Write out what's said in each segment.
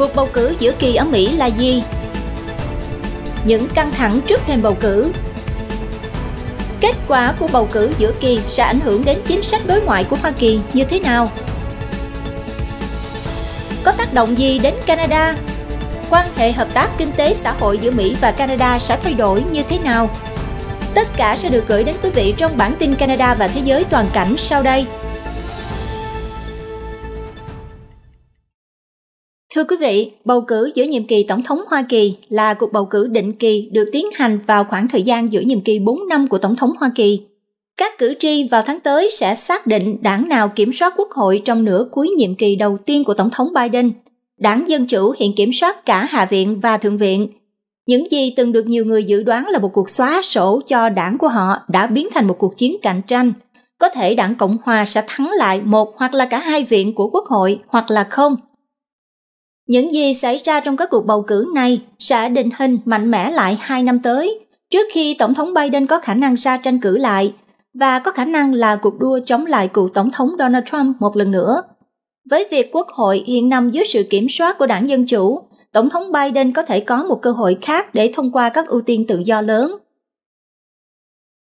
Cuộc bầu cử giữa kỳ ở Mỹ là gì? Những căng thẳng trước thêm bầu cử Kết quả của bầu cử giữa kỳ sẽ ảnh hưởng đến chính sách đối ngoại của Hoa Kỳ như thế nào? Có tác động gì đến Canada? Quan hệ hợp tác kinh tế xã hội giữa Mỹ và Canada sẽ thay đổi như thế nào? Tất cả sẽ được gửi đến quý vị trong bản tin Canada và Thế giới toàn cảnh sau đây. Thưa quý vị, bầu cử giữa nhiệm kỳ Tổng thống Hoa Kỳ là cuộc bầu cử định kỳ được tiến hành vào khoảng thời gian giữa nhiệm kỳ 4 năm của Tổng thống Hoa Kỳ. Các cử tri vào tháng tới sẽ xác định đảng nào kiểm soát quốc hội trong nửa cuối nhiệm kỳ đầu tiên của Tổng thống Biden. Đảng Dân Chủ hiện kiểm soát cả Hạ viện và Thượng viện. Những gì từng được nhiều người dự đoán là một cuộc xóa sổ cho đảng của họ đã biến thành một cuộc chiến cạnh tranh. Có thể đảng Cộng Hòa sẽ thắng lại một hoặc là cả hai viện của quốc hội hoặc là không – những gì xảy ra trong các cuộc bầu cử này sẽ định hình mạnh mẽ lại hai năm tới, trước khi Tổng thống Biden có khả năng ra tranh cử lại và có khả năng là cuộc đua chống lại cựu Tổng thống Donald Trump một lần nữa. Với việc Quốc hội hiện nằm dưới sự kiểm soát của đảng Dân Chủ, Tổng thống Biden có thể có một cơ hội khác để thông qua các ưu tiên tự do lớn –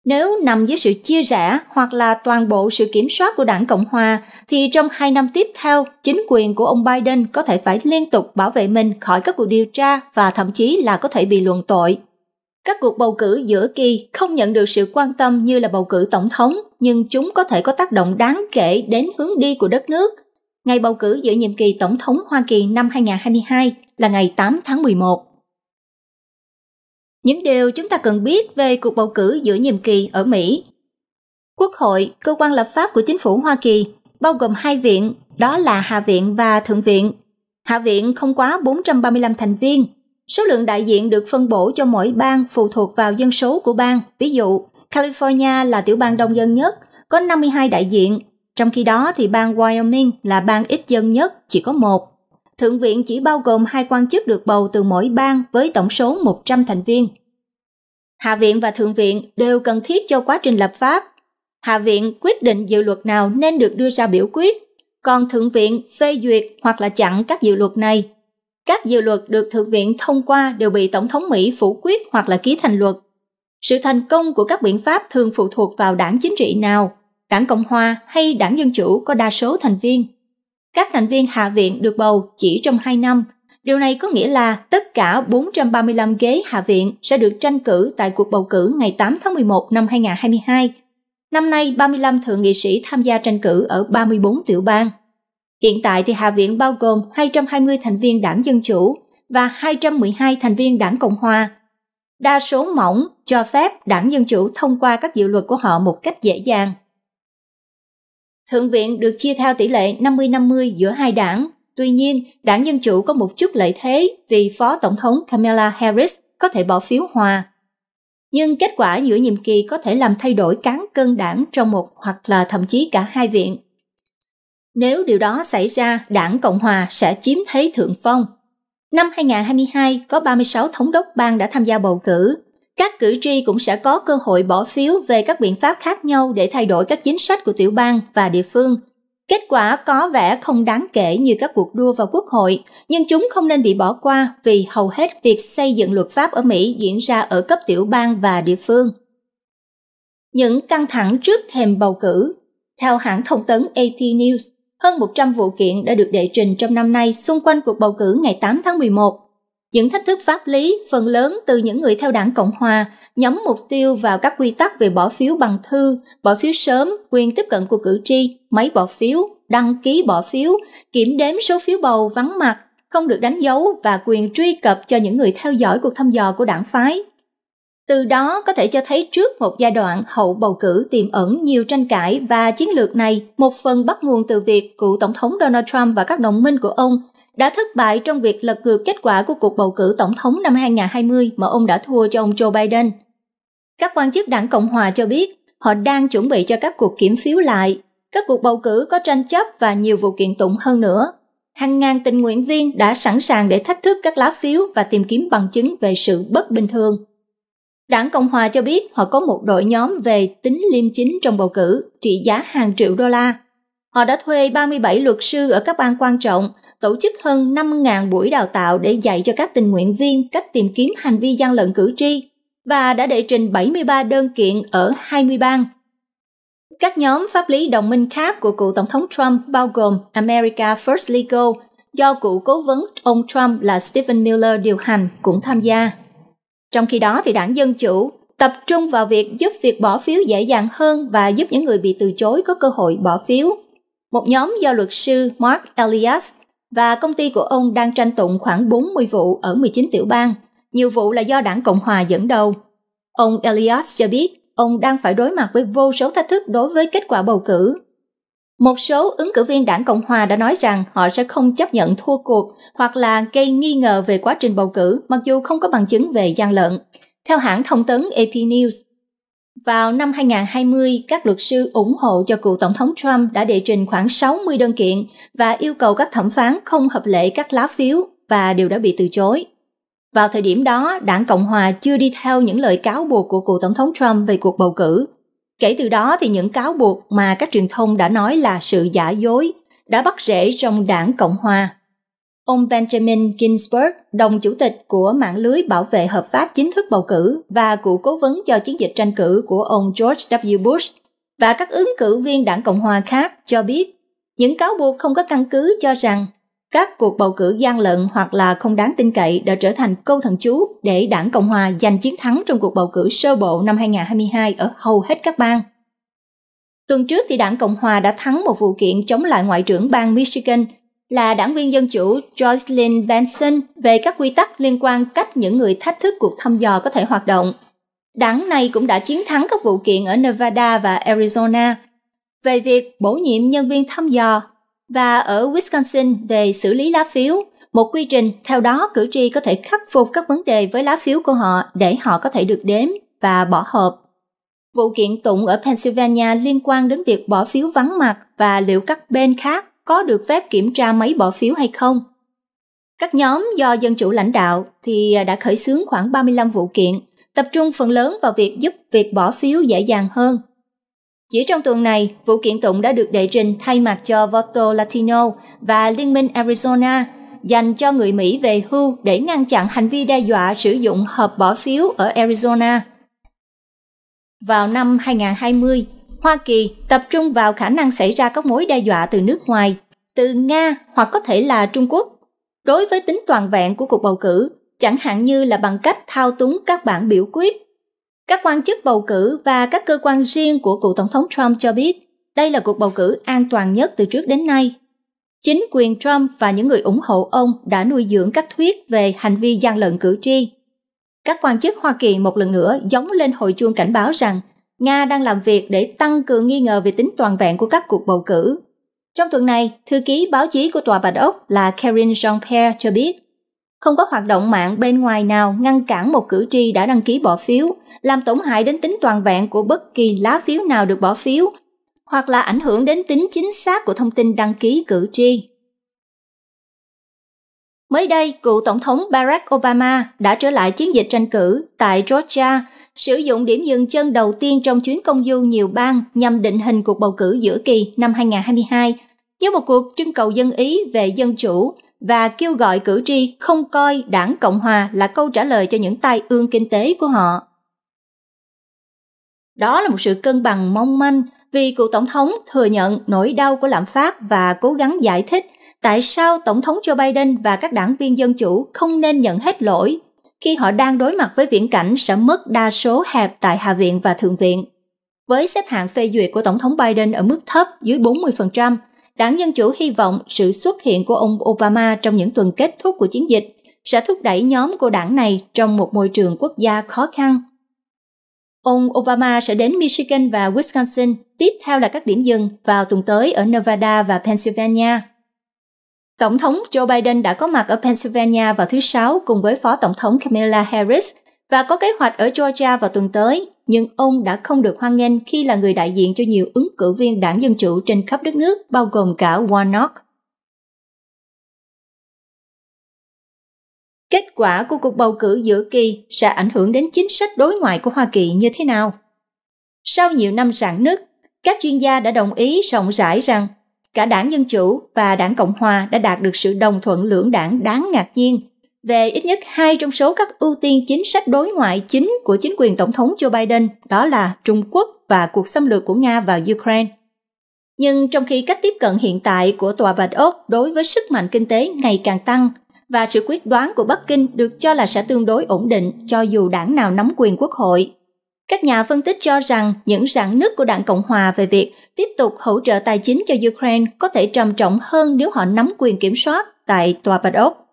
nếu nằm dưới sự chia rẽ hoặc là toàn bộ sự kiểm soát của đảng Cộng Hòa, thì trong hai năm tiếp theo, chính quyền của ông Biden có thể phải liên tục bảo vệ mình khỏi các cuộc điều tra và thậm chí là có thể bị luận tội. Các cuộc bầu cử giữa kỳ không nhận được sự quan tâm như là bầu cử tổng thống, nhưng chúng có thể có tác động đáng kể đến hướng đi của đất nước. Ngày bầu cử giữa nhiệm kỳ Tổng thống Hoa Kỳ năm 2022 là ngày 8 tháng 11 những điều chúng ta cần biết về cuộc bầu cử giữa nhiệm kỳ ở Mỹ. Quốc hội, cơ quan lập pháp của chính phủ Hoa Kỳ, bao gồm hai viện, đó là Hạ viện và Thượng viện. Hạ viện không quá 435 thành viên. Số lượng đại diện được phân bổ cho mỗi bang phụ thuộc vào dân số của bang. Ví dụ, California là tiểu bang đông dân nhất, có 52 đại diện, trong khi đó thì bang Wyoming là bang ít dân nhất, chỉ có một. Thượng viện chỉ bao gồm hai quan chức được bầu từ mỗi bang với tổng số 100 thành viên. Hạ viện và Thượng viện đều cần thiết cho quá trình lập pháp. Hạ viện quyết định dự luật nào nên được đưa ra biểu quyết, còn Thượng viện phê duyệt hoặc là chặn các dự luật này. Các dự luật được Thượng viện thông qua đều bị Tổng thống Mỹ phủ quyết hoặc là ký thành luật. Sự thành công của các biện pháp thường phụ thuộc vào đảng chính trị nào, đảng Cộng hòa hay đảng Dân chủ có đa số thành viên các thành viên Hạ viện được bầu chỉ trong 2 năm. Điều này có nghĩa là tất cả 435 ghế Hạ viện sẽ được tranh cử tại cuộc bầu cử ngày 8 tháng 11 năm 2022. Năm nay, 35 thượng nghị sĩ tham gia tranh cử ở 34 tiểu bang. Hiện tại thì Hạ viện bao gồm 220 thành viên đảng Dân Chủ và 212 thành viên đảng Cộng Hòa. Đa số mỏng cho phép đảng Dân Chủ thông qua các dự luật của họ một cách dễ dàng. Thượng viện được chia theo tỷ lệ 50-50 giữa hai đảng. Tuy nhiên, đảng Dân Chủ có một chút lợi thế vì Phó Tổng thống Kamala Harris có thể bỏ phiếu hòa. Nhưng kết quả giữa nhiệm kỳ có thể làm thay đổi cán cân đảng trong một hoặc là thậm chí cả hai viện. Nếu điều đó xảy ra, đảng Cộng Hòa sẽ chiếm thế thượng phong. Năm 2022, có 36 thống đốc bang đã tham gia bầu cử, các cử tri cũng sẽ có cơ hội bỏ phiếu về các biện pháp khác nhau để thay đổi các chính sách của tiểu bang và địa phương. Kết quả có vẻ không đáng kể như các cuộc đua vào quốc hội, nhưng chúng không nên bị bỏ qua vì hầu hết việc xây dựng luật pháp ở Mỹ diễn ra ở cấp tiểu bang và địa phương. Những căng thẳng trước thềm bầu cử Theo hãng thông tấn AP News, hơn 100 vụ kiện đã được đệ trình trong năm nay xung quanh cuộc bầu cử ngày 8 tháng 11 những thách thức pháp lý phần lớn từ những người theo đảng Cộng hòa nhắm mục tiêu vào các quy tắc về bỏ phiếu bằng thư, bỏ phiếu sớm, quyền tiếp cận của cử tri, máy bỏ phiếu, đăng ký bỏ phiếu, kiểm đếm số phiếu bầu vắng mặt, không được đánh dấu và quyền truy cập cho những người theo dõi cuộc thăm dò của đảng phái. Từ đó có thể cho thấy trước một giai đoạn hậu bầu cử tiềm ẩn nhiều tranh cãi và chiến lược này một phần bắt nguồn từ việc cựu Tổng thống Donald Trump và các đồng minh của ông đã thất bại trong việc lật ngược kết quả của cuộc bầu cử tổng thống năm 2020 mà ông đã thua cho ông Joe Biden. Các quan chức đảng Cộng hòa cho biết họ đang chuẩn bị cho các cuộc kiểm phiếu lại, các cuộc bầu cử có tranh chấp và nhiều vụ kiện tụng hơn nữa. Hàng ngàn tình nguyện viên đã sẵn sàng để thách thức các lá phiếu và tìm kiếm bằng chứng về sự bất bình thường. Đảng Cộng Hòa cho biết họ có một đội nhóm về tính liêm chính trong bầu cử trị giá hàng triệu đô la Họ đã thuê 37 luật sư ở các bang quan trọng, tổ chức hơn 5.000 buổi đào tạo để dạy cho các tình nguyện viên cách tìm kiếm hành vi gian lận cử tri và đã đệ trình 73 đơn kiện ở 20 bang. Các nhóm pháp lý đồng minh khác của cựu Tổng thống Trump bao gồm America First Legal, do cựu cố vấn ông Trump là Stephen Miller điều hành cũng tham gia. Trong khi đó thì đảng Dân Chủ tập trung vào việc giúp việc bỏ phiếu dễ dàng hơn và giúp những người bị từ chối có cơ hội bỏ phiếu một nhóm do luật sư Mark Elias và công ty của ông đang tranh tụng khoảng 40 vụ ở 19 tiểu bang, nhiều vụ là do đảng Cộng hòa dẫn đầu. Ông Elias cho biết ông đang phải đối mặt với vô số thách thức đối với kết quả bầu cử. Một số ứng cử viên đảng Cộng hòa đã nói rằng họ sẽ không chấp nhận thua cuộc hoặc là gây nghi ngờ về quá trình bầu cử mặc dù không có bằng chứng về gian lận. Theo hãng thông tấn AP News, vào năm 2020, các luật sư ủng hộ cho cựu Tổng thống Trump đã đệ trình khoảng 60 đơn kiện và yêu cầu các thẩm phán không hợp lệ các lá phiếu và đều đã bị từ chối. Vào thời điểm đó, đảng Cộng Hòa chưa đi theo những lời cáo buộc của cựu Tổng thống Trump về cuộc bầu cử. Kể từ đó thì những cáo buộc mà các truyền thông đã nói là sự giả dối đã bắt rễ trong đảng Cộng Hòa Ông Benjamin Ginsburg, đồng chủ tịch của mạng lưới bảo vệ hợp pháp chính thức bầu cử và cựu cố vấn cho chiến dịch tranh cử của ông George W. Bush và các ứng cử viên đảng Cộng hòa khác cho biết những cáo buộc không có căn cứ cho rằng các cuộc bầu cử gian lận hoặc là không đáng tin cậy đã trở thành câu thần chú để đảng Cộng hòa giành chiến thắng trong cuộc bầu cử sơ bộ năm 2022 ở hầu hết các bang. Tuần trước thì đảng Cộng hòa đã thắng một vụ kiện chống lại Ngoại trưởng bang Michigan là đảng viên Dân Chủ Jocelyn Benson về các quy tắc liên quan cách những người thách thức cuộc thăm dò có thể hoạt động. Đảng này cũng đã chiến thắng các vụ kiện ở Nevada và Arizona về việc bổ nhiệm nhân viên thăm dò và ở Wisconsin về xử lý lá phiếu, một quy trình theo đó cử tri có thể khắc phục các vấn đề với lá phiếu của họ để họ có thể được đếm và bỏ hộp. Vụ kiện tụng ở Pennsylvania liên quan đến việc bỏ phiếu vắng mặt và liệu các bên khác có được phép kiểm tra máy bỏ phiếu hay không. Các nhóm do dân chủ lãnh đạo thì à, đã khởi xướng khoảng 35 vụ kiện, tập trung phần lớn vào việc giúp việc bỏ phiếu dễ dàng hơn. Chỉ trong tuần này, vụ kiện tụng đã được đệ trình thay mặt cho Voto Latino và Liên minh Arizona dành cho người Mỹ về hưu để ngăn chặn hành vi đe dọa sử dụng hộp bỏ phiếu ở Arizona. Vào năm 2020, Hoa Kỳ tập trung vào khả năng xảy ra các mối đe dọa từ nước ngoài, từ Nga hoặc có thể là Trung Quốc. Đối với tính toàn vẹn của cuộc bầu cử, chẳng hạn như là bằng cách thao túng các bản biểu quyết. Các quan chức bầu cử và các cơ quan riêng của cựu tổng thống Trump cho biết đây là cuộc bầu cử an toàn nhất từ trước đến nay. Chính quyền Trump và những người ủng hộ ông đã nuôi dưỡng các thuyết về hành vi gian lận cử tri. Các quan chức Hoa Kỳ một lần nữa giống lên hồi chuông cảnh báo rằng Nga đang làm việc để tăng cường nghi ngờ về tính toàn vẹn của các cuộc bầu cử. Trong tuần này, thư ký báo chí của Tòa Bạch Ốc là Karine Jean-Pierre cho biết, không có hoạt động mạng bên ngoài nào ngăn cản một cử tri đã đăng ký bỏ phiếu, làm tổn hại đến tính toàn vẹn của bất kỳ lá phiếu nào được bỏ phiếu, hoặc là ảnh hưởng đến tính chính xác của thông tin đăng ký cử tri. Mới đây, cựu Tổng thống Barack Obama đã trở lại chiến dịch tranh cử tại Georgia, sử dụng điểm dừng chân đầu tiên trong chuyến công du nhiều bang nhằm định hình cuộc bầu cử giữa kỳ năm 2022 như một cuộc trưng cầu dân ý về dân chủ và kêu gọi cử tri không coi đảng Cộng Hòa là câu trả lời cho những tai ương kinh tế của họ. Đó là một sự cân bằng mong manh vì cựu tổng thống thừa nhận nỗi đau của lạm phát và cố gắng giải thích tại sao tổng thống Joe Biden và các đảng viên dân chủ không nên nhận hết lỗi khi họ đang đối mặt với viễn cảnh sẽ mất đa số hẹp tại Hạ viện và Thượng viện. Với xếp hạng phê duyệt của Tổng thống Biden ở mức thấp dưới 40%, đảng Dân Chủ hy vọng sự xuất hiện của ông Obama trong những tuần kết thúc của chiến dịch sẽ thúc đẩy nhóm của đảng này trong một môi trường quốc gia khó khăn Ông Obama sẽ đến Michigan và Wisconsin, tiếp theo là các điểm dừng vào tuần tới ở Nevada và Pennsylvania. Tổng thống Joe Biden đã có mặt ở Pennsylvania vào thứ Sáu cùng với Phó Tổng thống Kamala Harris và có kế hoạch ở Georgia vào tuần tới, nhưng ông đã không được hoan nghênh khi là người đại diện cho nhiều ứng cử viên đảng Dân Chủ trên khắp đất nước, bao gồm cả Warnock. Kết quả của cuộc bầu cử giữa kỳ sẽ ảnh hưởng đến chính sách đối ngoại của Hoa Kỳ như thế nào? Sau nhiều năm sản nứt, các chuyên gia đã đồng ý rộng rãi rằng cả đảng Dân Chủ và đảng Cộng Hòa đã đạt được sự đồng thuận lưỡng đảng đáng ngạc nhiên về ít nhất hai trong số các ưu tiên chính sách đối ngoại chính của chính quyền Tổng thống Joe Biden, đó là Trung Quốc và cuộc xâm lược của Nga vào Ukraine. Nhưng trong khi cách tiếp cận hiện tại của Tòa Bạch Ốc đối với sức mạnh kinh tế ngày càng tăng và sự quyết đoán của Bắc Kinh được cho là sẽ tương đối ổn định cho dù đảng nào nắm quyền quốc hội. Các nhà phân tích cho rằng những rạn nứt của đảng Cộng hòa về việc tiếp tục hỗ trợ tài chính cho Ukraine có thể trầm trọng hơn nếu họ nắm quyền kiểm soát tại Tòa Bạch Ốc.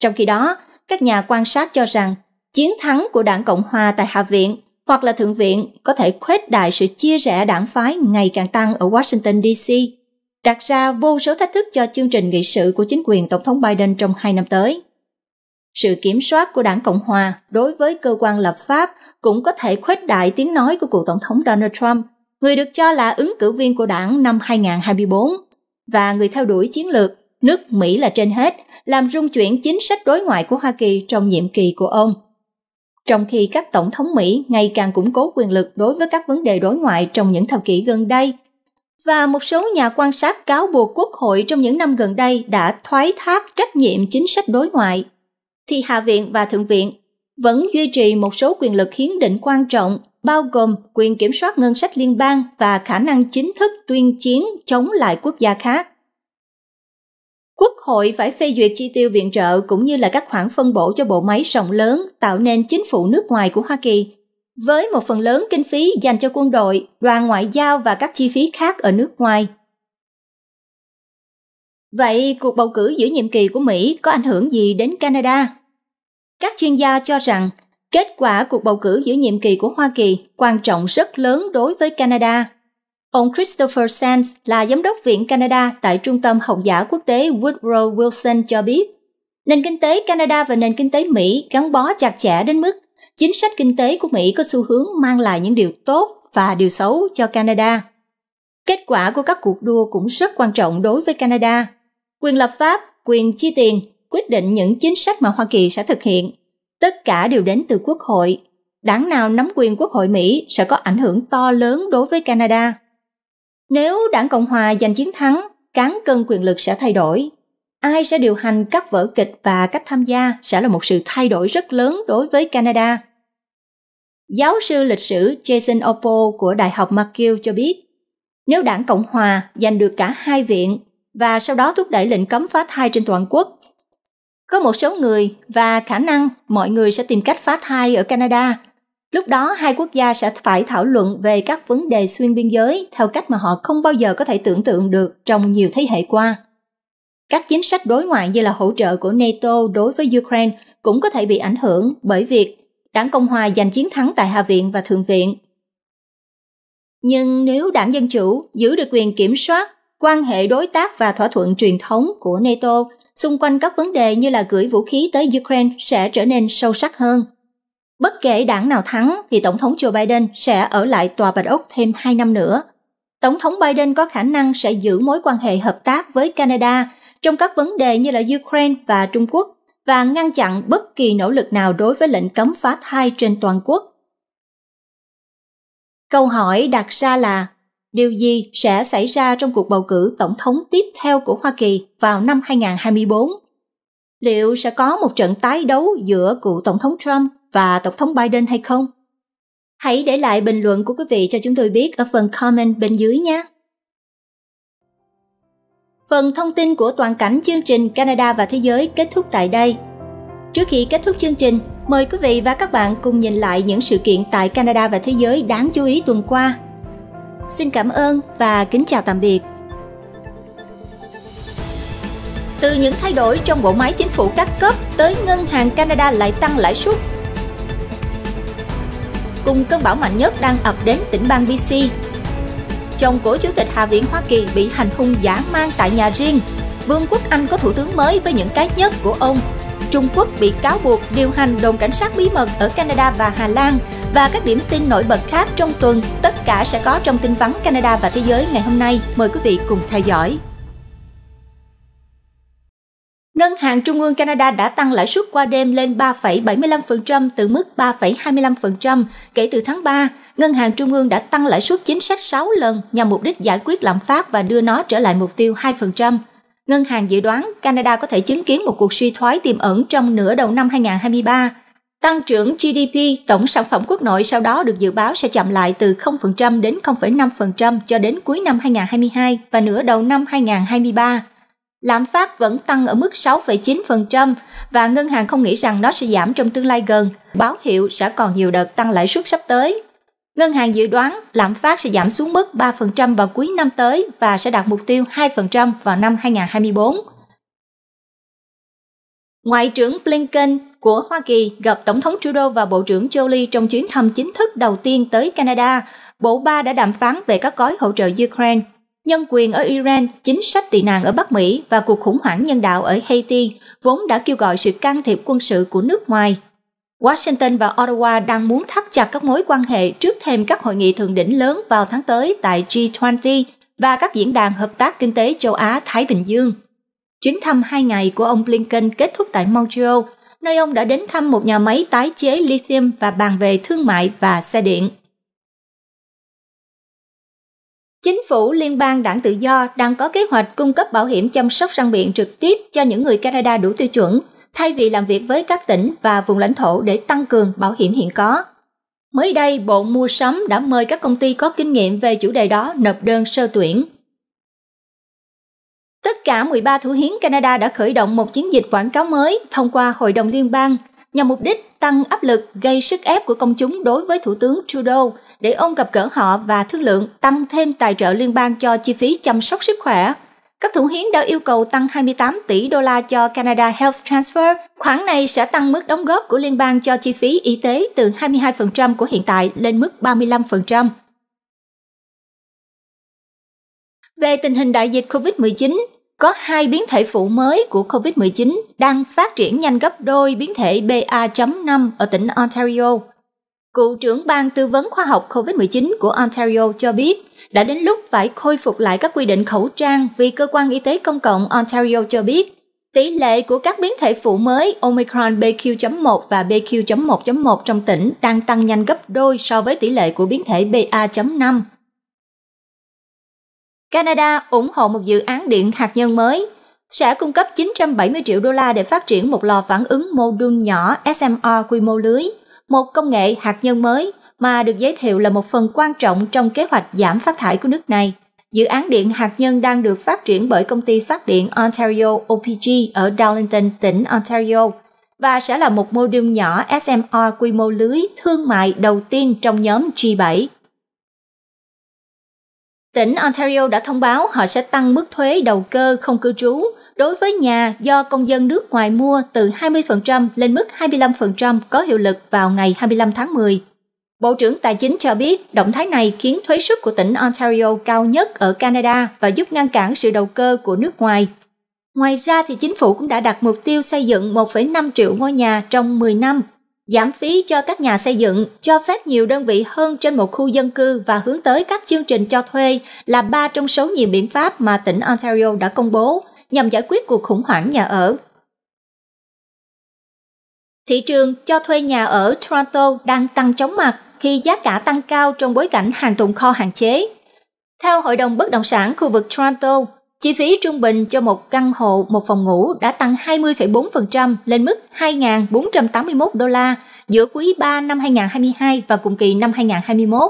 Trong khi đó, các nhà quan sát cho rằng chiến thắng của đảng Cộng hòa tại Hạ viện hoặc là Thượng viện có thể khuếch đại sự chia rẽ đảng phái ngày càng tăng ở Washington DC đặt ra vô số thách thức cho chương trình nghị sự của chính quyền Tổng thống Biden trong hai năm tới. Sự kiểm soát của đảng Cộng Hòa đối với cơ quan lập pháp cũng có thể khuếch đại tiếng nói của cựu Tổng thống Donald Trump, người được cho là ứng cử viên của đảng năm 2024 và người theo đuổi chiến lược nước Mỹ là trên hết, làm rung chuyển chính sách đối ngoại của Hoa Kỳ trong nhiệm kỳ của ông. Trong khi các tổng thống Mỹ ngày càng củng cố quyền lực đối với các vấn đề đối ngoại trong những thập kỷ gần đây và một số nhà quan sát cáo buộc Quốc hội trong những năm gần đây đã thoái thác trách nhiệm chính sách đối ngoại, thì Hạ viện và Thượng viện vẫn duy trì một số quyền lực hiến định quan trọng bao gồm quyền kiểm soát ngân sách liên bang và khả năng chính thức tuyên chiến chống lại quốc gia khác. Quốc hội phải phê duyệt chi tiêu viện trợ cũng như là các khoản phân bổ cho bộ máy rộng lớn tạo nên chính phủ nước ngoài của Hoa Kỳ với một phần lớn kinh phí dành cho quân đội, đoàn ngoại giao và các chi phí khác ở nước ngoài. Vậy cuộc bầu cử giữa nhiệm kỳ của Mỹ có ảnh hưởng gì đến Canada? Các chuyên gia cho rằng kết quả cuộc bầu cử giữa nhiệm kỳ của Hoa Kỳ quan trọng rất lớn đối với Canada. Ông Christopher Sands là giám đốc Viện Canada tại Trung tâm Học giả Quốc tế Woodrow Wilson cho biết, nền kinh tế Canada và nền kinh tế Mỹ gắn bó chặt chẽ đến mức chính sách kinh tế của Mỹ có xu hướng mang lại những điều tốt và điều xấu cho Canada. Kết quả của các cuộc đua cũng rất quan trọng đối với Canada. Quyền lập pháp, quyền chi tiền quyết định những chính sách mà Hoa Kỳ sẽ thực hiện. Tất cả đều đến từ Quốc hội. Đảng nào nắm quyền Quốc hội Mỹ sẽ có ảnh hưởng to lớn đối với Canada. Nếu đảng Cộng Hòa giành chiến thắng, cán cân quyền lực sẽ thay đổi. Ai sẽ điều hành các vở kịch và cách tham gia sẽ là một sự thay đổi rất lớn đối với Canada. Giáo sư lịch sử Jason Oppo của Đại học McGill cho biết, nếu đảng Cộng Hòa giành được cả hai viện và sau đó thúc đẩy lệnh cấm phá thai trên toàn quốc, có một số người và khả năng mọi người sẽ tìm cách phá thai ở Canada. Lúc đó hai quốc gia sẽ phải thảo luận về các vấn đề xuyên biên giới theo cách mà họ không bao giờ có thể tưởng tượng được trong nhiều thế hệ qua. Các chính sách đối ngoại như là hỗ trợ của NATO đối với Ukraine cũng có thể bị ảnh hưởng bởi việc đảng Cộng Hòa giành chiến thắng tại Hạ viện và Thượng viện. Nhưng nếu đảng Dân Chủ giữ được quyền kiểm soát quan hệ đối tác và thỏa thuận truyền thống của NATO xung quanh các vấn đề như là gửi vũ khí tới Ukraine sẽ trở nên sâu sắc hơn. Bất kể đảng nào thắng thì Tổng thống Joe Biden sẽ ở lại Tòa Bạch Ốc thêm 2 năm nữa. Tổng thống Biden có khả năng sẽ giữ mối quan hệ hợp tác với Canada trong các vấn đề như là Ukraine và Trung Quốc và ngăn chặn bất kỳ nỗ lực nào đối với lệnh cấm phá thai trên toàn quốc. Câu hỏi đặt ra là điều gì sẽ xảy ra trong cuộc bầu cử tổng thống tiếp theo của Hoa Kỳ vào năm 2024? Liệu sẽ có một trận tái đấu giữa cựu tổng thống Trump và tổng thống Biden hay không? Hãy để lại bình luận của quý vị cho chúng tôi biết ở phần comment bên dưới nhé. Phần thông tin của toàn cảnh chương trình Canada và Thế giới kết thúc tại đây. Trước khi kết thúc chương trình, mời quý vị và các bạn cùng nhìn lại những sự kiện tại Canada và thế giới đáng chú ý tuần qua. Xin cảm ơn và kính chào tạm biệt. Từ những thay đổi trong bộ máy chính phủ các cấp tới ngân hàng Canada lại tăng lãi suất. Cùng cơn bão mạnh nhất đang ập đến tỉnh bang BC, chồng của Chủ tịch Hạ viện Hoa Kỳ bị hành hung dã man tại nhà riêng. Vương quốc Anh có thủ tướng mới với những cái nhất của ông. Trung Quốc bị cáo buộc điều hành đồn cảnh sát bí mật ở Canada và Hà Lan. Và các điểm tin nổi bật khác trong tuần, tất cả sẽ có trong tin vắn Canada và Thế giới ngày hôm nay. Mời quý vị cùng theo dõi. Ngân hàng Trung ương Canada đã tăng lãi suất qua đêm lên 3,75% từ mức 3,25% kể từ tháng 3. Ngân hàng Trung ương đã tăng lãi suất chính sách 6 lần nhằm mục đích giải quyết lạm phát và đưa nó trở lại mục tiêu 2%. Ngân hàng dự đoán Canada có thể chứng kiến một cuộc suy thoái tiềm ẩn trong nửa đầu năm 2023. Tăng trưởng GDP, tổng sản phẩm quốc nội sau đó được dự báo sẽ chậm lại từ 0% đến 0,5% cho đến cuối năm 2022 và nửa đầu năm 2023. Lạm phát vẫn tăng ở mức 6,9% và ngân hàng không nghĩ rằng nó sẽ giảm trong tương lai gần, báo hiệu sẽ còn nhiều đợt tăng lãi suất sắp tới. Ngân hàng dự đoán lạm phát sẽ giảm xuống mức 3% vào cuối năm tới và sẽ đạt mục tiêu 2% vào năm 2024. Ngoại trưởng Blinken của Hoa Kỳ gặp Tổng thống Trudeau và Bộ trưởng Jolie trong chuyến thăm chính thức đầu tiên tới Canada. Bộ ba đã đàm phán về các gói hỗ trợ Ukraine nhân quyền ở Iran, chính sách tị nạn ở Bắc Mỹ và cuộc khủng hoảng nhân đạo ở Haiti vốn đã kêu gọi sự can thiệp quân sự của nước ngoài. Washington và Ottawa đang muốn thắt chặt các mối quan hệ trước thêm các hội nghị thượng đỉnh lớn vào tháng tới tại G20 và các diễn đàn hợp tác kinh tế châu Á-Thái Bình Dương. Chuyến thăm hai ngày của ông Blinken kết thúc tại Montreal, nơi ông đã đến thăm một nhà máy tái chế lithium và bàn về thương mại và xe điện. Chính phủ Liên bang Đảng Tự Do đang có kế hoạch cung cấp bảo hiểm chăm sóc răng miệng trực tiếp cho những người Canada đủ tiêu chuẩn, thay vì làm việc với các tỉnh và vùng lãnh thổ để tăng cường bảo hiểm hiện có. Mới đây, Bộ Mua sắm đã mời các công ty có kinh nghiệm về chủ đề đó nộp đơn sơ tuyển. Tất cả 13 thủ hiến Canada đã khởi động một chiến dịch quảng cáo mới thông qua Hội đồng Liên bang – nhằm mục đích tăng áp lực gây sức ép của công chúng đối với Thủ tướng Trudeau để ông gặp gỡ họ và thương lượng tăng thêm tài trợ liên bang cho chi phí chăm sóc sức khỏe. Các thủ hiến đã yêu cầu tăng 28 tỷ đô la cho Canada Health Transfer. Khoản này sẽ tăng mức đóng góp của liên bang cho chi phí y tế từ 22% của hiện tại lên mức 35%. Về tình hình đại dịch COVID-19, có hai biến thể phụ mới của COVID-19 đang phát triển nhanh gấp đôi biến thể BA.5 ở tỉnh Ontario. Cựu trưởng ban tư vấn khoa học COVID-19 của Ontario cho biết đã đến lúc phải khôi phục lại các quy định khẩu trang vì cơ quan y tế công cộng Ontario cho biết tỷ lệ của các biến thể phụ mới Omicron BQ.1 và BQ.1.1 trong tỉnh đang tăng nhanh gấp đôi so với tỷ lệ của biến thể BA.5 Canada ủng hộ một dự án điện hạt nhân mới, sẽ cung cấp 970 triệu đô la để phát triển một lò phản ứng mô đun nhỏ SMR quy mô lưới, một công nghệ hạt nhân mới mà được giới thiệu là một phần quan trọng trong kế hoạch giảm phát thải của nước này. Dự án điện hạt nhân đang được phát triển bởi công ty phát điện Ontario OPG ở Darlington, tỉnh Ontario và sẽ là một mô đun nhỏ SMR quy mô lưới thương mại đầu tiên trong nhóm G7. Tỉnh Ontario đã thông báo họ sẽ tăng mức thuế đầu cơ không cư trú đối với nhà do công dân nước ngoài mua từ 20% lên mức 25% có hiệu lực vào ngày 25 tháng 10. Bộ trưởng Tài chính cho biết động thái này khiến thuế suất của tỉnh Ontario cao nhất ở Canada và giúp ngăn cản sự đầu cơ của nước ngoài. Ngoài ra, thì chính phủ cũng đã đặt mục tiêu xây dựng 1,5 triệu ngôi nhà trong 10 năm giảm phí cho các nhà xây dựng, cho phép nhiều đơn vị hơn trên một khu dân cư và hướng tới các chương trình cho thuê là ba trong số nhiều biện pháp mà tỉnh Ontario đã công bố nhằm giải quyết cuộc khủng hoảng nhà ở. Thị trường cho thuê nhà ở Toronto đang tăng chóng mặt khi giá cả tăng cao trong bối cảnh hàng tồn kho hạn chế. Theo Hội đồng Bất động sản khu vực Toronto, Chi phí trung bình cho một căn hộ một phòng ngủ đã tăng 20,4% lên mức 2.481 đô la giữa quý 3 năm 2022 và cùng kỳ năm 2021.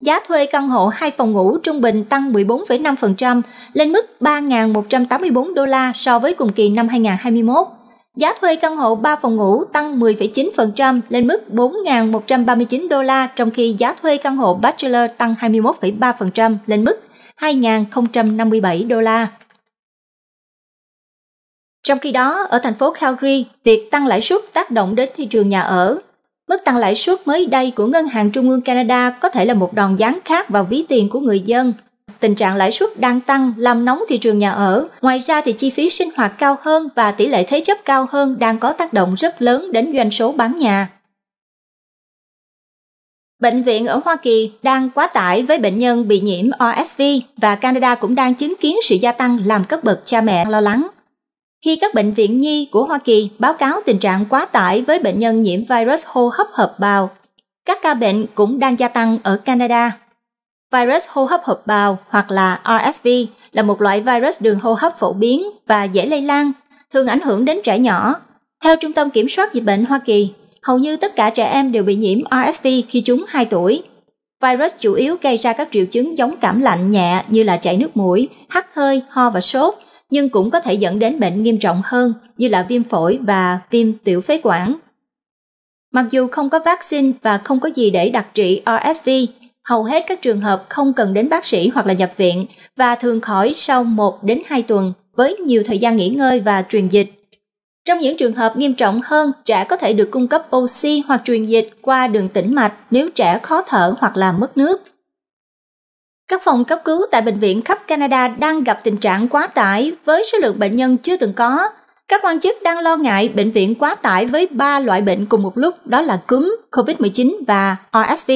Giá thuê căn hộ hai phòng ngủ trung bình tăng 14,5% lên mức 3.184 đô la so với cùng kỳ năm 2021. Giá thuê căn hộ 3 phòng ngủ tăng 10,9% lên mức 4.139 đô la, trong khi giá thuê căn hộ bachelor tăng 21,3% lên mức 2.057 đô la. Trong khi đó, ở thành phố Calgary, việc tăng lãi suất tác động đến thị trường nhà ở. Mức tăng lãi suất mới đây của Ngân hàng Trung ương Canada có thể là một đòn giáng khác vào ví tiền của người dân. Tình trạng lãi suất đang tăng làm nóng thị trường nhà ở. Ngoài ra thì chi phí sinh hoạt cao hơn và tỷ lệ thế chấp cao hơn đang có tác động rất lớn đến doanh số bán nhà. Bệnh viện ở Hoa Kỳ đang quá tải với bệnh nhân bị nhiễm RSV và Canada cũng đang chứng kiến sự gia tăng làm các bậc cha mẹ lo lắng. Khi các bệnh viện nhi của Hoa Kỳ báo cáo tình trạng quá tải với bệnh nhân nhiễm virus hô hấp hợp bào, các ca bệnh cũng đang gia tăng ở Canada. Virus hô hấp hợp bào hoặc là RSV là một loại virus đường hô hấp phổ biến và dễ lây lan, thường ảnh hưởng đến trẻ nhỏ. Theo Trung tâm Kiểm soát Dịch bệnh Hoa Kỳ, hầu như tất cả trẻ em đều bị nhiễm RSV khi chúng 2 tuổi. Virus chủ yếu gây ra các triệu chứng giống cảm lạnh nhẹ như là chảy nước mũi, hắt hơi, ho và sốt, nhưng cũng có thể dẫn đến bệnh nghiêm trọng hơn như là viêm phổi và viêm tiểu phế quản. Mặc dù không có vaccine và không có gì để đặc trị RSV, hầu hết các trường hợp không cần đến bác sĩ hoặc là nhập viện và thường khỏi sau 1 đến 2 tuần với nhiều thời gian nghỉ ngơi và truyền dịch. Trong những trường hợp nghiêm trọng hơn, trẻ có thể được cung cấp oxy hoặc truyền dịch qua đường tĩnh mạch nếu trẻ khó thở hoặc làm mất nước. Các phòng cấp cứu tại bệnh viện khắp Canada đang gặp tình trạng quá tải với số lượng bệnh nhân chưa từng có. Các quan chức đang lo ngại bệnh viện quá tải với 3 loại bệnh cùng một lúc đó là cúm, COVID-19 và RSV.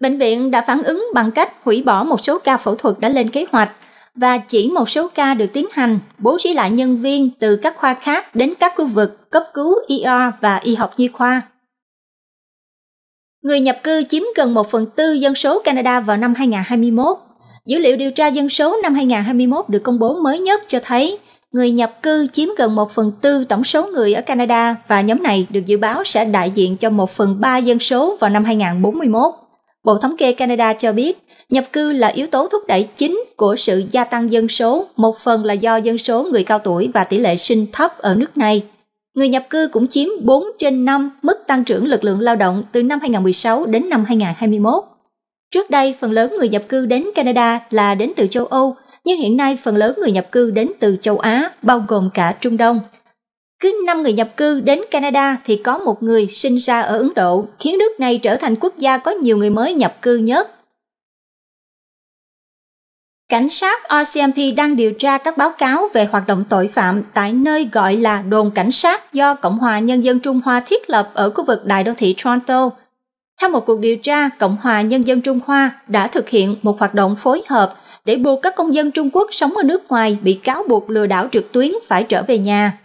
Bệnh viện đã phản ứng bằng cách hủy bỏ một số ca phẫu thuật đã lên kế hoạch và chỉ một số ca được tiến hành bố trí lại nhân viên từ các khoa khác đến các khu vực cấp cứu ER và y học nhi khoa. Người nhập cư chiếm gần 1 phần tư dân số Canada vào năm 2021. Dữ liệu điều tra dân số năm 2021 được công bố mới nhất cho thấy người nhập cư chiếm gần 1 phần tư tổng số người ở Canada và nhóm này được dự báo sẽ đại diện cho 1 phần 3 dân số vào năm 2041. Bộ Thống kê Canada cho biết, nhập cư là yếu tố thúc đẩy chính của sự gia tăng dân số, một phần là do dân số người cao tuổi và tỷ lệ sinh thấp ở nước này. Người nhập cư cũng chiếm 4 trên 5 mức tăng trưởng lực lượng lao động từ năm 2016 đến năm 2021. Trước đây, phần lớn người nhập cư đến Canada là đến từ châu Âu, nhưng hiện nay phần lớn người nhập cư đến từ châu Á, bao gồm cả Trung Đông. Cứ 5 người nhập cư đến Canada thì có một người sinh ra ở Ấn Độ, khiến nước này trở thành quốc gia có nhiều người mới nhập cư nhất. Cảnh sát RCMP đang điều tra các báo cáo về hoạt động tội phạm tại nơi gọi là đồn cảnh sát do Cộng hòa Nhân dân Trung Hoa thiết lập ở khu vực đại đô thị Toronto. Theo một cuộc điều tra, Cộng hòa Nhân dân Trung Hoa đã thực hiện một hoạt động phối hợp để buộc các công dân Trung Quốc sống ở nước ngoài bị cáo buộc lừa đảo trực tuyến phải trở về nhà.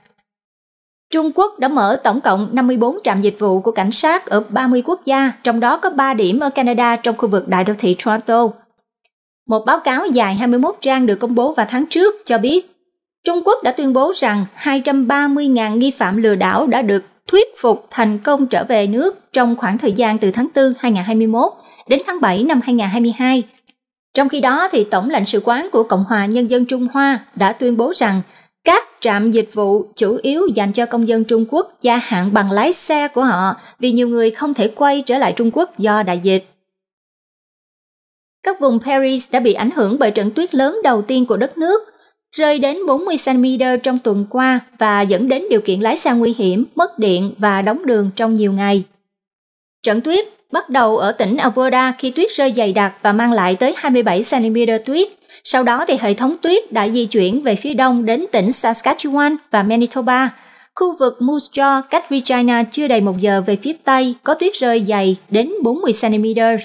Trung Quốc đã mở tổng cộng 54 trạm dịch vụ của cảnh sát ở 30 quốc gia, trong đó có 3 điểm ở Canada trong khu vực đại đô thị Toronto. Một báo cáo dài 21 trang được công bố vào tháng trước cho biết, Trung Quốc đã tuyên bố rằng 230.000 nghi phạm lừa đảo đã được thuyết phục thành công trở về nước trong khoảng thời gian từ tháng 4 2021 đến tháng 7 năm 2022. Trong khi đó, thì Tổng lãnh sự quán của Cộng hòa Nhân dân Trung Hoa đã tuyên bố rằng các trạm dịch vụ chủ yếu dành cho công dân Trung Quốc gia hạn bằng lái xe của họ vì nhiều người không thể quay trở lại Trung Quốc do đại dịch. Các vùng Paris đã bị ảnh hưởng bởi trận tuyết lớn đầu tiên của đất nước, rơi đến 40cm trong tuần qua và dẫn đến điều kiện lái xe nguy hiểm, mất điện và đóng đường trong nhiều ngày. Trận tuyết bắt đầu ở tỉnh Alberta khi tuyết rơi dày đặc và mang lại tới 27cm tuyết. Sau đó thì hệ thống tuyết đã di chuyển về phía đông đến tỉnh Saskatchewan và Manitoba. Khu vực Moose Jaw cách Regina chưa đầy một giờ về phía tây có tuyết rơi dày đến 40cm.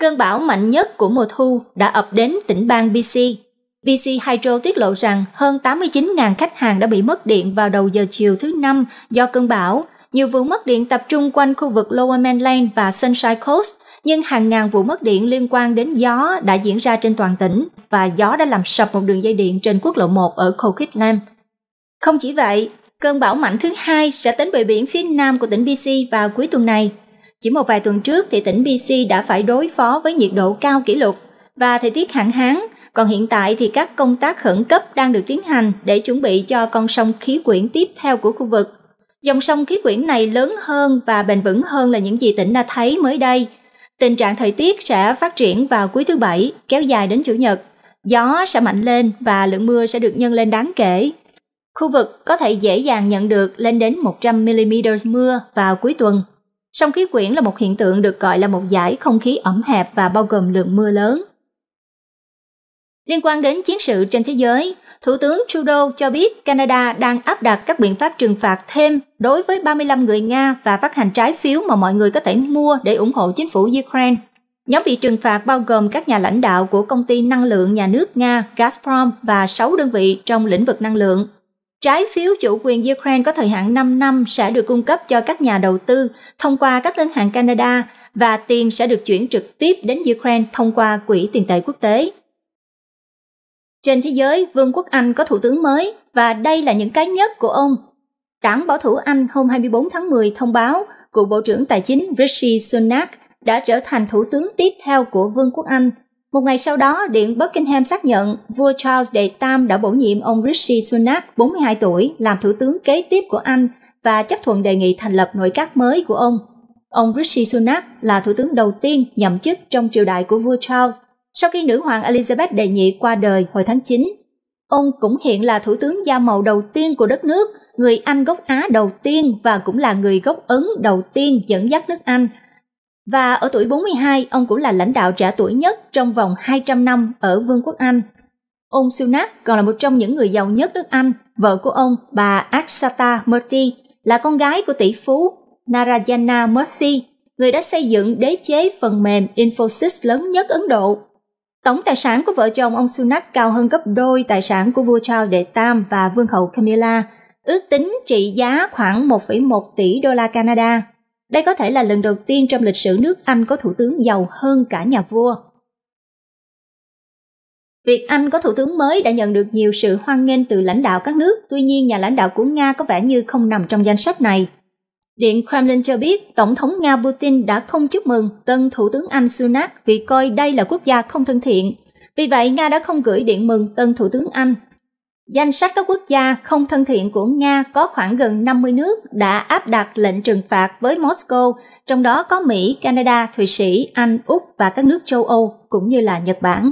Cơn bão mạnh nhất của mùa thu đã ập đến tỉnh bang BC. BC Hydro tiết lộ rằng hơn 89.000 khách hàng đã bị mất điện vào đầu giờ chiều thứ Năm do cơn bão nhiều vụ mất điện tập trung quanh khu vực Lower Mainland và Sunshine Coast, nhưng hàng ngàn vụ mất điện liên quan đến gió đã diễn ra trên toàn tỉnh và gió đã làm sập một đường dây điện trên quốc lộ 1 ở Coquitlam. Không chỉ vậy, cơn bão mạnh thứ hai sẽ đến bờ biển phía nam của tỉnh BC vào cuối tuần này. Chỉ một vài tuần trước thì tỉnh BC đã phải đối phó với nhiệt độ cao kỷ lục và thời tiết hạn hán, còn hiện tại thì các công tác khẩn cấp đang được tiến hành để chuẩn bị cho con sông khí quyển tiếp theo của khu vực Dòng sông khí quyển này lớn hơn và bền vững hơn là những gì tỉnh đã thấy mới đây. Tình trạng thời tiết sẽ phát triển vào cuối thứ Bảy, kéo dài đến Chủ nhật. Gió sẽ mạnh lên và lượng mưa sẽ được nhân lên đáng kể. Khu vực có thể dễ dàng nhận được lên đến 100mm mưa vào cuối tuần. Sông khí quyển là một hiện tượng được gọi là một giải không khí ẩm hẹp và bao gồm lượng mưa lớn. Liên quan đến chiến sự trên thế giới, Thủ tướng Trudeau cho biết Canada đang áp đặt các biện pháp trừng phạt thêm đối với 35 người Nga và phát hành trái phiếu mà mọi người có thể mua để ủng hộ chính phủ Ukraine. Nhóm bị trừng phạt bao gồm các nhà lãnh đạo của công ty năng lượng nhà nước Nga Gazprom và 6 đơn vị trong lĩnh vực năng lượng. Trái phiếu chủ quyền Ukraine có thời hạn 5 năm sẽ được cung cấp cho các nhà đầu tư thông qua các ngân hàng Canada và tiền sẽ được chuyển trực tiếp đến Ukraine thông qua Quỹ tiền tệ quốc tế. Trên thế giới, Vương quốc Anh có thủ tướng mới và đây là những cái nhất của ông. Đảng Bảo thủ Anh hôm 24 tháng 10 thông báo cựu Bộ trưởng Tài chính Rishi Sunak đã trở thành thủ tướng tiếp theo của Vương quốc Anh. Một ngày sau đó, Điện Buckingham xác nhận vua Charles đệ tam đã bổ nhiệm ông Rishi Sunak, 42 tuổi, làm thủ tướng kế tiếp của Anh và chấp thuận đề nghị thành lập nội các mới của ông. Ông Rishi Sunak là thủ tướng đầu tiên nhậm chức trong triều đại của vua Charles sau khi nữ hoàng Elizabeth đệ nhị qua đời hồi tháng 9, ông cũng hiện là thủ tướng da màu đầu tiên của đất nước, người Anh gốc Á đầu tiên và cũng là người gốc Ấn đầu tiên dẫn dắt nước Anh. Và ở tuổi 42, ông cũng là lãnh đạo trẻ tuổi nhất trong vòng 200 năm ở Vương quốc Anh. Ông Sunak còn là một trong những người giàu nhất nước Anh. Vợ của ông, bà Akshata Murthy, là con gái của tỷ phú Narayana Murthy, người đã xây dựng đế chế phần mềm Infosys lớn nhất Ấn Độ Tổng tài sản của vợ chồng ông Sunak cao hơn gấp đôi tài sản của vua Charles đệ Tam và vương hậu Camilla, ước tính trị giá khoảng 1,1 tỷ đô la Canada. Đây có thể là lần đầu tiên trong lịch sử nước Anh có thủ tướng giàu hơn cả nhà vua. Việc Anh có thủ tướng mới đã nhận được nhiều sự hoan nghênh từ lãnh đạo các nước, tuy nhiên nhà lãnh đạo của Nga có vẻ như không nằm trong danh sách này. Điện Kremlin cho biết Tổng thống Nga Putin đã không chúc mừng tân Thủ tướng Anh Sunak vì coi đây là quốc gia không thân thiện. Vì vậy, Nga đã không gửi điện mừng tân Thủ tướng Anh. Danh sách các quốc gia không thân thiện của Nga có khoảng gần 50 nước đã áp đặt lệnh trừng phạt với Moscow, trong đó có Mỹ, Canada, Thụy Sĩ, Anh, Úc và các nước châu Âu cũng như là Nhật Bản.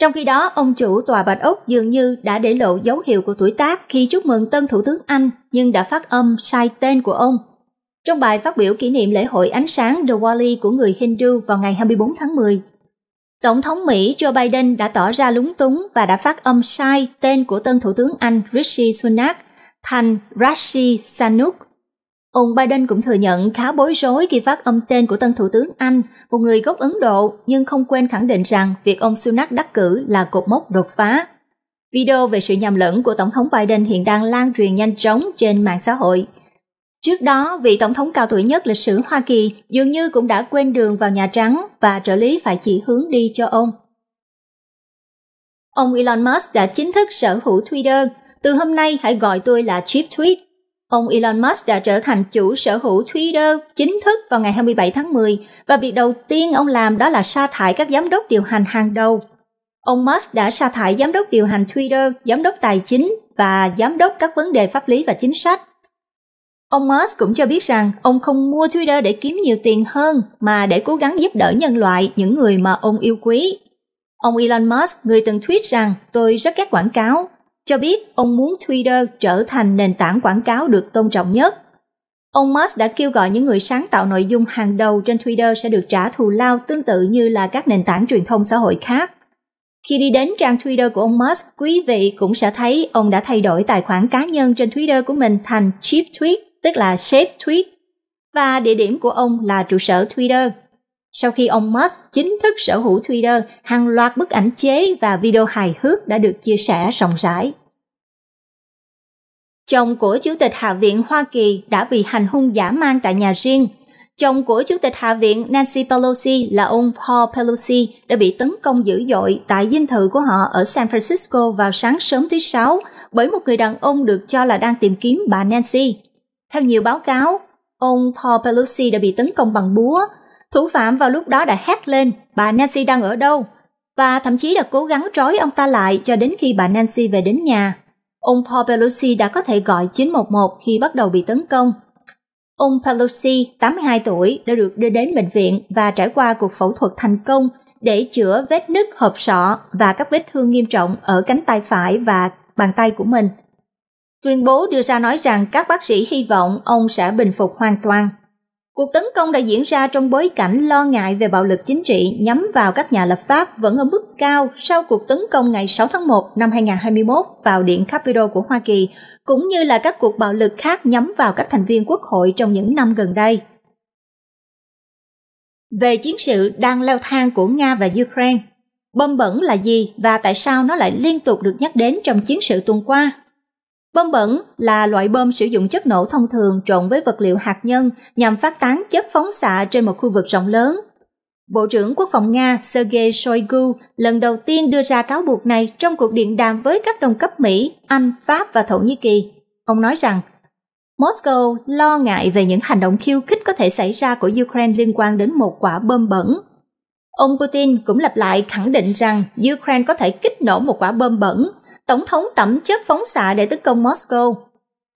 Trong khi đó, ông chủ tòa Bạch Ốc dường như đã để lộ dấu hiệu của tuổi tác khi chúc mừng tân thủ tướng Anh nhưng đã phát âm sai tên của ông. Trong bài phát biểu kỷ niệm lễ hội ánh sáng Diwali của người Hindu vào ngày 24 tháng 10, Tổng thống Mỹ Joe Biden đã tỏ ra lúng túng và đã phát âm sai tên của tân thủ tướng Anh Rishi Sunak thành rishi Sanuk Ông Biden cũng thừa nhận khá bối rối khi phát âm tên của tân Thủ tướng Anh, một người gốc Ấn Độ, nhưng không quên khẳng định rằng việc ông Sunak đắc cử là cột mốc đột phá. Video về sự nhầm lẫn của Tổng thống Biden hiện đang lan truyền nhanh chóng trên mạng xã hội. Trước đó, vị Tổng thống cao tuổi nhất lịch sử Hoa Kỳ dường như cũng đã quên đường vào Nhà Trắng và trợ lý phải chỉ hướng đi cho ông. Ông Elon Musk đã chính thức sở hữu Twitter. Từ hôm nay hãy gọi tôi là Chief Tweet Ông Elon Musk đã trở thành chủ sở hữu Twitter chính thức vào ngày 27 tháng 10 và việc đầu tiên ông làm đó là sa thải các giám đốc điều hành hàng đầu. Ông Musk đã sa thải giám đốc điều hành Twitter, giám đốc tài chính và giám đốc các vấn đề pháp lý và chính sách. Ông Musk cũng cho biết rằng ông không mua Twitter để kiếm nhiều tiền hơn mà để cố gắng giúp đỡ nhân loại, những người mà ông yêu quý. Ông Elon Musk, người từng tweet rằng tôi rất ghét quảng cáo, cho biết ông muốn Twitter trở thành nền tảng quảng cáo được tôn trọng nhất. Ông Musk đã kêu gọi những người sáng tạo nội dung hàng đầu trên Twitter sẽ được trả thù lao tương tự như là các nền tảng truyền thông xã hội khác. Khi đi đến trang Twitter của ông Musk, quý vị cũng sẽ thấy ông đã thay đổi tài khoản cá nhân trên Twitter của mình thành Chief Tweet, tức là Chef Tweet, và địa điểm của ông là trụ sở Twitter. Sau khi ông Musk chính thức sở hữu Twitter, hàng loạt bức ảnh chế và video hài hước đã được chia sẻ rộng rãi. Chồng của Chủ tịch Hạ viện Hoa Kỳ đã bị hành hung dã man tại nhà riêng. Chồng của Chủ tịch Hạ viện Nancy Pelosi là ông Paul Pelosi đã bị tấn công dữ dội tại dinh thự của họ ở San Francisco vào sáng sớm thứ Sáu bởi một người đàn ông được cho là đang tìm kiếm bà Nancy. Theo nhiều báo cáo, ông Paul Pelosi đã bị tấn công bằng búa. Thủ phạm vào lúc đó đã hét lên, bà Nancy đang ở đâu? Và thậm chí đã cố gắng trói ông ta lại cho đến khi bà Nancy về đến nhà. Ông Paul Pelosi đã có thể gọi 911 khi bắt đầu bị tấn công. Ông Pelosi, 82 tuổi, đã được đưa đến bệnh viện và trải qua cuộc phẫu thuật thành công để chữa vết nứt hộp sọ và các vết thương nghiêm trọng ở cánh tay phải và bàn tay của mình. Tuyên bố đưa ra nói rằng các bác sĩ hy vọng ông sẽ bình phục hoàn toàn. Cuộc tấn công đã diễn ra trong bối cảnh lo ngại về bạo lực chính trị nhắm vào các nhà lập pháp vẫn ở mức cao sau cuộc tấn công ngày 6 tháng 1 năm 2021 vào Điện Capitol của Hoa Kỳ, cũng như là các cuộc bạo lực khác nhắm vào các thành viên quốc hội trong những năm gần đây. Về chiến sự đang leo thang của Nga và Ukraine, bom bẩn là gì và tại sao nó lại liên tục được nhắc đến trong chiến sự tuần qua? Bom bẩn là loại bom sử dụng chất nổ thông thường trộn với vật liệu hạt nhân nhằm phát tán chất phóng xạ trên một khu vực rộng lớn. Bộ trưởng Quốc phòng Nga Sergei Shoigu lần đầu tiên đưa ra cáo buộc này trong cuộc điện đàm với các đồng cấp Mỹ, Anh, Pháp và Thổ Nhĩ Kỳ. Ông nói rằng, Moscow lo ngại về những hành động khiêu khích có thể xảy ra của Ukraine liên quan đến một quả bom bẩn. Ông Putin cũng lặp lại khẳng định rằng Ukraine có thể kích nổ một quả bom bẩn Tổng thống tẩm chất phóng xạ để tấn công Moscow.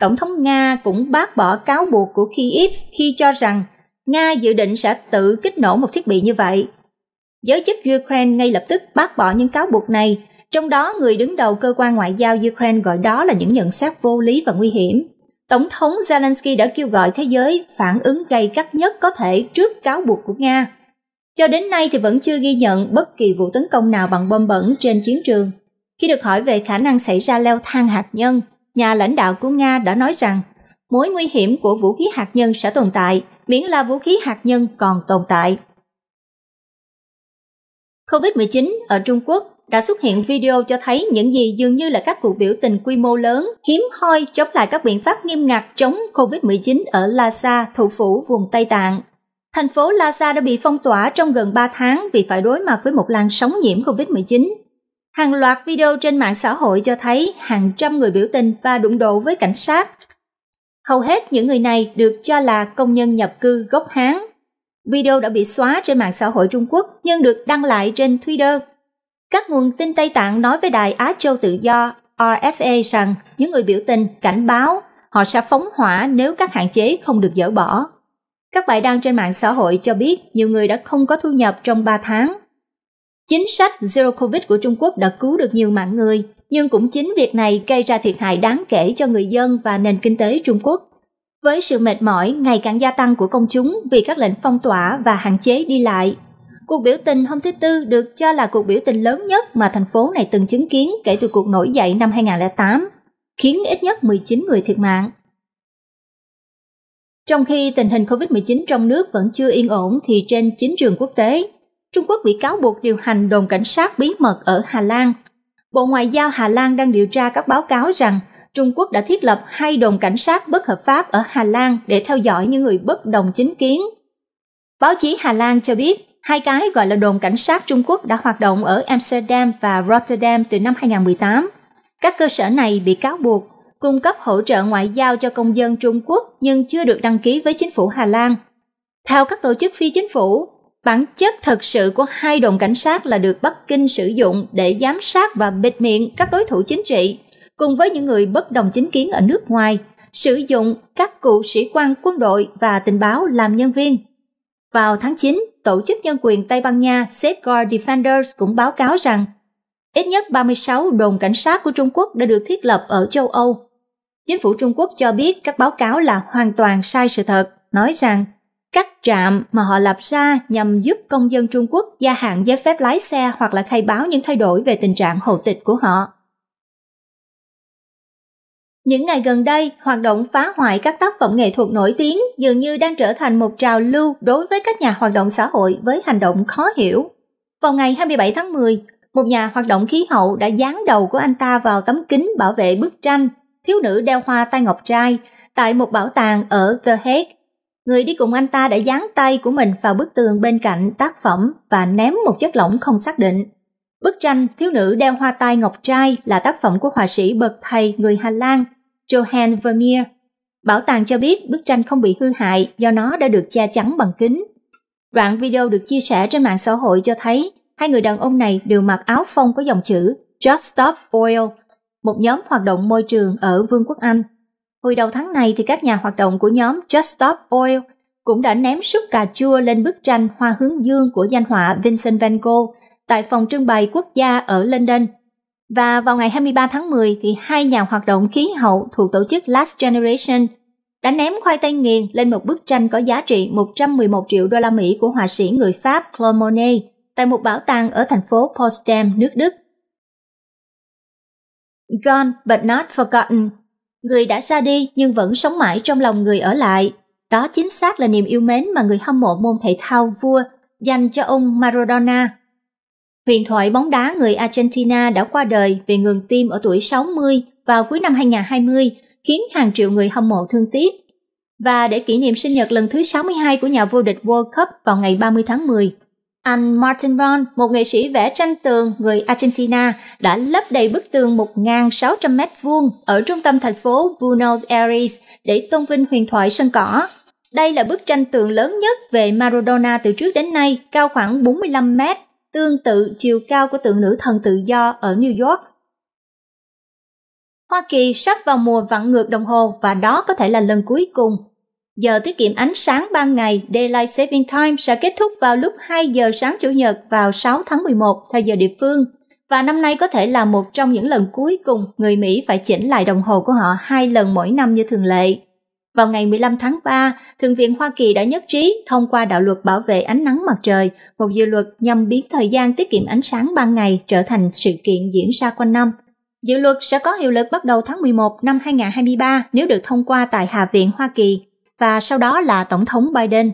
Tổng thống Nga cũng bác bỏ cáo buộc của Kyiv khi cho rằng Nga dự định sẽ tự kích nổ một thiết bị như vậy. Giới chức Ukraine ngay lập tức bác bỏ những cáo buộc này, trong đó người đứng đầu cơ quan ngoại giao Ukraine gọi đó là những nhận xét vô lý và nguy hiểm. Tổng thống Zelensky đã kêu gọi thế giới phản ứng gay gắt nhất có thể trước cáo buộc của Nga. Cho đến nay thì vẫn chưa ghi nhận bất kỳ vụ tấn công nào bằng bom bẩn trên chiến trường. Khi được hỏi về khả năng xảy ra leo thang hạt nhân, nhà lãnh đạo của Nga đã nói rằng mối nguy hiểm của vũ khí hạt nhân sẽ tồn tại miễn là vũ khí hạt nhân còn tồn tại. COVID-19 ở Trung Quốc đã xuất hiện video cho thấy những gì dường như là các cuộc biểu tình quy mô lớn hiếm hoi chống lại các biện pháp nghiêm ngặt chống COVID-19 ở Lhasa, thủ phủ vùng Tây Tạng. Thành phố Lhasa đã bị phong tỏa trong gần 3 tháng vì phải đối mặt với một làn sóng nhiễm COVID-19 Hàng loạt video trên mạng xã hội cho thấy hàng trăm người biểu tình và đụng độ với cảnh sát. Hầu hết những người này được cho là công nhân nhập cư gốc Hán. Video đã bị xóa trên mạng xã hội Trung Quốc nhưng được đăng lại trên Twitter. Các nguồn tin Tây Tạng nói với Đài Á Châu Tự Do RFA rằng những người biểu tình cảnh báo họ sẽ phóng hỏa nếu các hạn chế không được dỡ bỏ. Các bài đăng trên mạng xã hội cho biết nhiều người đã không có thu nhập trong 3 tháng Chính sách Zero Covid của Trung Quốc đã cứu được nhiều mạng người, nhưng cũng chính việc này gây ra thiệt hại đáng kể cho người dân và nền kinh tế Trung Quốc. Với sự mệt mỏi ngày càng gia tăng của công chúng vì các lệnh phong tỏa và hạn chế đi lại, cuộc biểu tình hôm thứ Tư được cho là cuộc biểu tình lớn nhất mà thành phố này từng chứng kiến kể từ cuộc nổi dậy năm 2008, khiến ít nhất 19 người thiệt mạng. Trong khi tình hình COVID-19 trong nước vẫn chưa yên ổn thì trên chính trường quốc tế, Trung Quốc bị cáo buộc điều hành đồn cảnh sát bí mật ở Hà Lan. Bộ Ngoại giao Hà Lan đang điều tra các báo cáo rằng Trung Quốc đã thiết lập hai đồn cảnh sát bất hợp pháp ở Hà Lan để theo dõi những người bất đồng chính kiến. Báo chí Hà Lan cho biết, hai cái gọi là đồn cảnh sát Trung Quốc đã hoạt động ở Amsterdam và Rotterdam từ năm 2018. Các cơ sở này bị cáo buộc cung cấp hỗ trợ ngoại giao cho công dân Trung Quốc nhưng chưa được đăng ký với chính phủ Hà Lan. Theo các tổ chức phi chính phủ, Bản chất thật sự của hai đồn cảnh sát là được Bắc Kinh sử dụng để giám sát và bịt miệng các đối thủ chính trị, cùng với những người bất đồng chính kiến ở nước ngoài, sử dụng các cựu sĩ quan quân đội và tình báo làm nhân viên. Vào tháng 9, Tổ chức Nhân quyền Tây Ban Nha Safeguard Defenders cũng báo cáo rằng ít nhất 36 đồn cảnh sát của Trung Quốc đã được thiết lập ở châu Âu. Chính phủ Trung Quốc cho biết các báo cáo là hoàn toàn sai sự thật, nói rằng các trạm mà họ lập ra nhằm giúp công dân Trung Quốc gia hạn giấy phép lái xe hoặc là khai báo những thay đổi về tình trạng hộ tịch của họ. Những ngày gần đây, hoạt động phá hoại các tác phẩm nghệ thuật nổi tiếng dường như đang trở thành một trào lưu đối với các nhà hoạt động xã hội với hành động khó hiểu. Vào ngày 27 tháng 10, một nhà hoạt động khí hậu đã dán đầu của anh ta vào tấm kính bảo vệ bức tranh Thiếu nữ đeo hoa tai ngọc trai tại một bảo tàng ở The Hague Người đi cùng anh ta đã dán tay của mình vào bức tường bên cạnh tác phẩm và ném một chất lỏng không xác định. Bức tranh Thiếu nữ đeo hoa tai ngọc trai là tác phẩm của họa sĩ bậc thầy người Hà Lan Johan Vermeer. Bảo tàng cho biết bức tranh không bị hư hại do nó đã được che chắn bằng kính. Đoạn video được chia sẻ trên mạng xã hội cho thấy hai người đàn ông này đều mặc áo phông có dòng chữ Just Stop Oil, một nhóm hoạt động môi trường ở Vương quốc Anh. Hồi đầu tháng này thì các nhà hoạt động của nhóm Just Stop Oil cũng đã ném súp cà chua lên bức tranh Hoa hướng dương của danh họa Vincent van Gogh tại phòng trưng bày quốc gia ở London. Và vào ngày 23 tháng 10 thì hai nhà hoạt động khí hậu thuộc tổ chức Last Generation đã ném khoai tây nghiền lên một bức tranh có giá trị 111 triệu đô la Mỹ của họa sĩ người Pháp Claude Monet tại một bảo tàng ở thành phố Potsdam, nước Đức. Gone but not forgotten người đã ra đi nhưng vẫn sống mãi trong lòng người ở lại. Đó chính xác là niềm yêu mến mà người hâm mộ môn thể thao vua dành cho ông Maradona. Huyền thoại bóng đá người Argentina đã qua đời vì ngừng tim ở tuổi 60 vào cuối năm 2020, khiến hàng triệu người hâm mộ thương tiếc. Và để kỷ niệm sinh nhật lần thứ 62 của nhà vô địch World Cup vào ngày 30 tháng 10, anh Martin Ron, một nghệ sĩ vẽ tranh tường người Argentina, đã lấp đầy bức tường 1.600 m2 ở trung tâm thành phố Buenos Aires để tôn vinh huyền thoại sân cỏ. Đây là bức tranh tường lớn nhất về Maradona từ trước đến nay, cao khoảng 45 m, tương tự chiều cao của tượng nữ thần tự do ở New York. Hoa Kỳ sắp vào mùa vặn ngược đồng hồ và đó có thể là lần cuối cùng Giờ tiết kiệm ánh sáng ban ngày Daylight Saving Time sẽ kết thúc vào lúc 2 giờ sáng Chủ nhật vào 6 tháng 11 theo giờ địa phương. Và năm nay có thể là một trong những lần cuối cùng người Mỹ phải chỉnh lại đồng hồ của họ hai lần mỗi năm như thường lệ. Vào ngày 15 tháng 3, Thượng viện Hoa Kỳ đã nhất trí thông qua đạo luật bảo vệ ánh nắng mặt trời, một dự luật nhằm biến thời gian tiết kiệm ánh sáng ban ngày trở thành sự kiện diễn ra quanh năm. Dự luật sẽ có hiệu lực bắt đầu tháng 11 năm 2023 nếu được thông qua tại Hạ viện Hoa Kỳ và sau đó là Tổng thống Biden.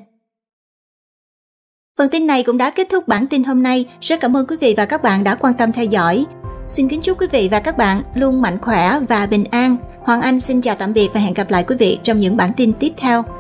Phần tin này cũng đã kết thúc bản tin hôm nay. Rất cảm ơn quý vị và các bạn đã quan tâm theo dõi. Xin kính chúc quý vị và các bạn luôn mạnh khỏe và bình an. Hoàng Anh xin chào tạm biệt và hẹn gặp lại quý vị trong những bản tin tiếp theo.